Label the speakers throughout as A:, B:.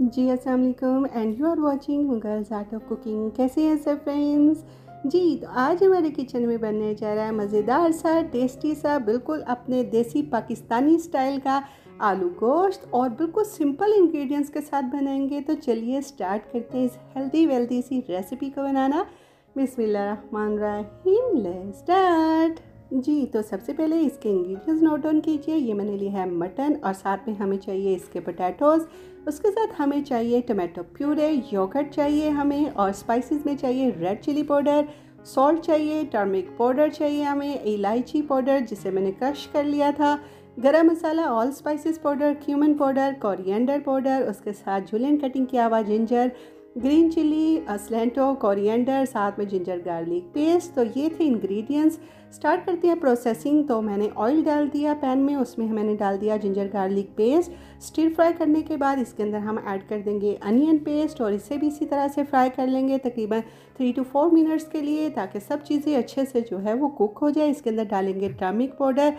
A: जी अस्सलाम वालेकुम and you are watching girls art of cooking कैसे हैं सब फ्रेंड्स जी तो आज हमारे किचन में बनने जा रहा है मज़ेदार सा टेस्टी सा बिल्कुल अपने देसी पाकिस्तानी स्टाइल का आलू गोश्त और बिल्कुल सिंपल इंग्रेडिएंट्स के साथ बनाएंगे तो चलिए स्टार्ट करते हैं इस हेल्दी वेल्दी सी रेसिपी को बनाना बिस्मिल्लाह रहमान रहीम लेट्स स्टार्ट जी तो सबसे पहले इसके इंग्रेडिएंट्स नोट डाउन कीजिए ये मैंने लिया है मटन और साथ में हमें चाहिए इसके पोटैटोज़ उसके साथ हमें चाहिए टमाटो प्यूरे योगर्ट चाहिए हमें और स्पाइसेस में चाहिए रेड चिली पाउडर सॉल्ट चाहिए टर्मिक पाउडर चाहिए हमें इलायची पाउडर जिसे मैंने क्रश कर लिया था garam masala all spices powder cumin powder coriander powder उसके साथ जुलियन कटिंग किया हुआ जिंजर ग्रीन चिली असलेंटो कोरिएंडर साथ में जिंजर गार्लिक पेस्ट तो ये थे इंग्रेडिएंट्स स्टार्ट करते हैं प्रोसेसिंग तो मैंने ऑयल डाल दिया पैन में उसमें मैंने डाल दिया ginger garlic paste stir fry करने के बाद इसके अंदर हम ऐड कर देंगे अनियन पेस्ट और इसे भी इसी तरह से फ्राई कर लेंगे तकरीबन थ्री टू फोर मिनट्स के लिए ताकि सब चीज़ें अच्छे से जो है वो कुक हो जाए इसके अंदर डालेंगे टर्मिक पाउडर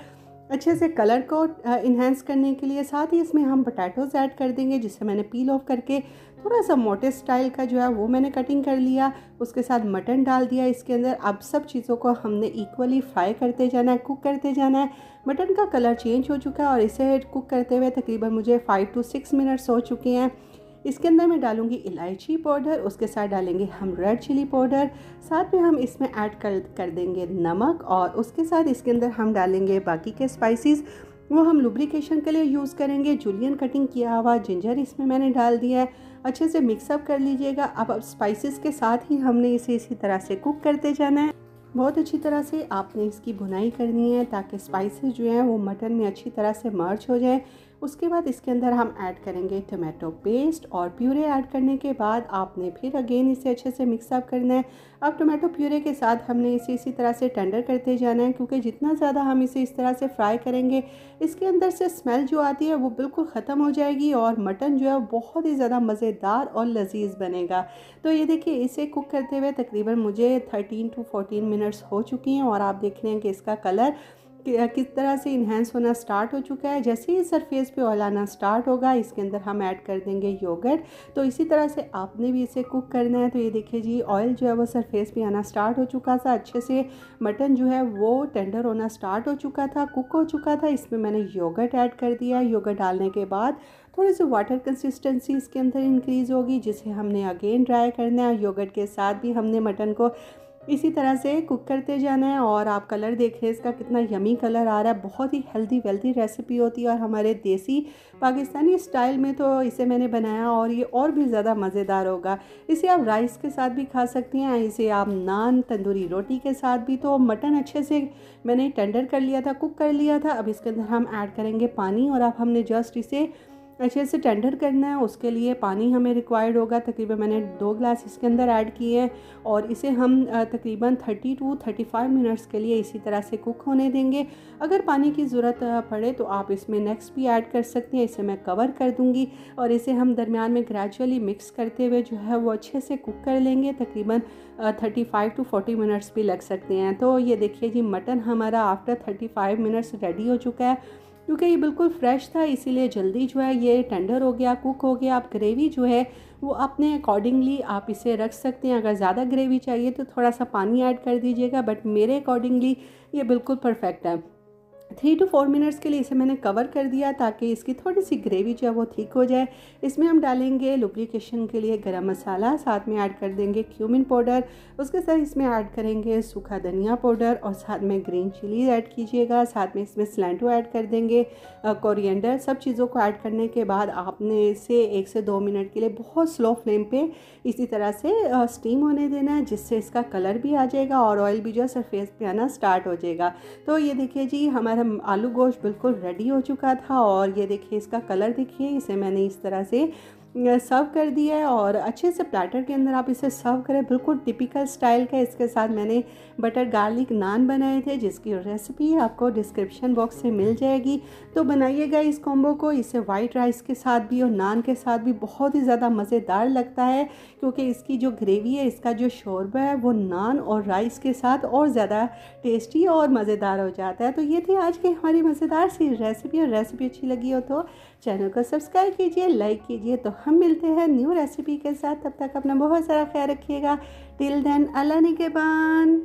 A: अच्छे से कलर को इन्हेंस करने के लिए साथ ही इसमें हम पटैटोज़ ऐड कर देंगे जिसे मैंने पील ऑफ करके थोड़ा सा मोटे स्टाइल का जो है वो मैंने कटिंग कर लिया उसके साथ मटन डाल दिया इसके अंदर अब सब चीज़ों को हमने इक्वली फ्राई करते जाना है कुक करते जाना है मटन का कलर चेंज हो चुका है और इसे कुक करते हुए तकरीबन मुझे फ़ाइव टू सिक्स मिनट्स हो चुके हैं इसके अंदर मैं डालूंगी इलायची पाउडर उसके साथ डालेंगे हम रेड चिली पाउडर साथ में हम इसमें ऐड कर कर देंगे नमक और उसके साथ इसके अंदर हम डालेंगे बाकी के स्पाइसेस वो हम लुब्रिकेशन के लिए यूज़ करेंगे जुलियन कटिंग किया हुआ जिंजर इसमें मैंने डाल दिया है अच्छे से मिक्सअप कर लीजिएगा अब अब स्पाइसेस के साथ ही हमने इसे इसी तरह से कुक करते जाना है बहुत अच्छी तरह से आपने इसकी भुनाई करनी है ताकि स्पाइसेस जो हैं वो मटन में अच्छी तरह से मर्च हो जाए उसके बाद इसके अंदर हम ऐड करेंगे टमाटो पेस्ट और प्यूरे ऐड करने के बाद आपने फिर अगेन इसे अच्छे से मिक्सअप करना है अब टमाटो प्यूरे के साथ हमने इसे इसी तरह से टेंडर करते जाना है क्योंकि जितना ज़्यादा हम इसे इस तरह से फ्राई करेंगे इसके अंदर से स्मेल जो आती है वो बिल्कुल ख़त्म हो जाएगी और मटन जो है बहुत ही ज़्यादा मज़ेदार और लजीज़ बनेगा तो ये देखिए इसे कुक करते हुए तकरीबन मुझे थर्टीन टू फोर्टीन मिनट्स हो चुकी हैं और आप देख रहे हैं कि इसका कलर किस तरह से इन्हेंस होना स्टार्ट हो चुका है जैसे ही सरफेस पे ऑयल आना स्टार्ट होगा इसके अंदर हम ऐड कर देंगे योगर्ट तो इसी तरह से आपने भी इसे कुक करना है तो ये देखिए जी ऑयल जो है वो सरफेस पे आना स्टार्ट हो चुका था अच्छे से मटन जो है वो टेंडर होना स्टार्ट हो चुका था कुक हो चुका था इसमें मैंने योगट ऐड कर दिया योगर्ट डालने के बाद थोड़ी सी वाटर कंसिस्टेंसी इसके अंदर इंक्रीज़ होगी जिसे हमने अगेन ड्राई करना है योगट के साथ भी हमने मटन को इसी तरह से कुक करते जाना है और आप कलर देख रहे हैं इसका कितना यमी कलर आ रहा है बहुत ही हेल्दी वेल्दी रेसिपी होती है और हमारे देसी पाकिस्तानी स्टाइल में तो इसे मैंने बनाया और ये और भी ज़्यादा मज़ेदार होगा इसे आप राइस के साथ भी खा सकती हैं इसे आप नान तंदूरी रोटी के साथ भी तो मटन अच्छे से मैंने टेंडर कर लिया था कुक कर लिया था अब इसके अंदर हम ऐड करेंगे पानी और अब हमने जस्ट इसे अच्छे से टेंडर करना है उसके लिए पानी हमें रिक्वायर्ड होगा तकरीबन मैंने दो ग्लास इसके अंदर ऐड किए हैं और इसे हम तकरीबन 30 टू 35 मिनट्स के लिए इसी तरह से कुक होने देंगे अगर पानी की ज़रूरत पड़े तो आप इसमें नेक्स्ट भी ऐड कर सकते हैं इसे मैं कवर कर दूँगी और इसे हम दरमियान में ग्रेजुअली मिक्स करते हुए जो है वो अच्छे से कुक कर लेंगे तकरीबन thirty five to forty minutes भी लग सकते हैं तो ये देखिए जी मटन हमारा after thirty five minutes ready हो चुका है क्योंकि ये बिल्कुल फ्रेश था इसीलिए जल्दी जो है ये टेंडर हो गया कुक हो गया आप ग्रेवी जो है वो अपने अकॉर्डिंगली आप इसे रख सकते हैं अगर ज़्यादा ग्रेवी चाहिए तो थोड़ा सा पानी ऐड कर दीजिएगा बट मेरे अकॉर्डिंगली ये बिल्कुल परफेक्ट है थ्री टू फोर मिनट्स के लिए इसे मैंने कवर कर दिया ताकि इसकी थोड़ी सी ग्रेवी जो है वो ठीक हो जाए इसमें हम डालेंगे लुब्रिकेशन के लिए गरम मसाला साथ में ऐड कर देंगे क्यूमिन पाउडर उसके साथ इसमें ऐड करेंगे सूखा धनिया पाउडर और साथ में ग्रीन चिली ऐड कीजिएगा साथ में इसमें सिलेंटो ऐड कर देंगे कोरिएंडर सब चीज़ों को ऐड करने के बाद आपने इसे एक से दो मिनट के लिए बहुत स्लो फ्लेम पर इसी तरह से स्टीम होने देना है जिससे इसका कलर भी आ जाएगा और ऑयल भी जो है सरफेस पर आना स्टार्ट हो जाएगा तो ये देखिए जी हमारे हमारा आलू गोश्त बिल्कुल रेडी हो चुका था और ये देखिए इसका कलर देखिए इसे मैंने इस तरह से सर्व कर दिया है और अच्छे से प्लेटर के अंदर आप इसे सर्व करें बिल्कुल टिपिकल स्टाइल का इसके साथ मैंने बटर गार्लिक नान बनाए थे जिसकी रेसिपी आपको डिस्क्रिप्शन बॉक्स से मिल जाएगी तो बनाइएगा इस कॉम्बो को इसे वाइट राइस के साथ भी और नान के साथ भी बहुत ही ज़्यादा मज़ेदार लगता है क्योंकि इसकी जो ग्रेवी है इसका जो शोरबा है वो नान और राइस के साथ और ज़्यादा टेस्टी और मज़ेदार हो जाता है तो ये थी आज की हमारी मज़ेदार सी रेसिपी और रेसिपी अच्छी लगी हो तो चैनल को सब्सक्राइब कीजिए लाइक कीजिए तो हम मिलते हैं न्यू रेसिपी के साथ तब तक अपना बहुत सारा ख्याल रखिएगा टिल देन अल्लाह बान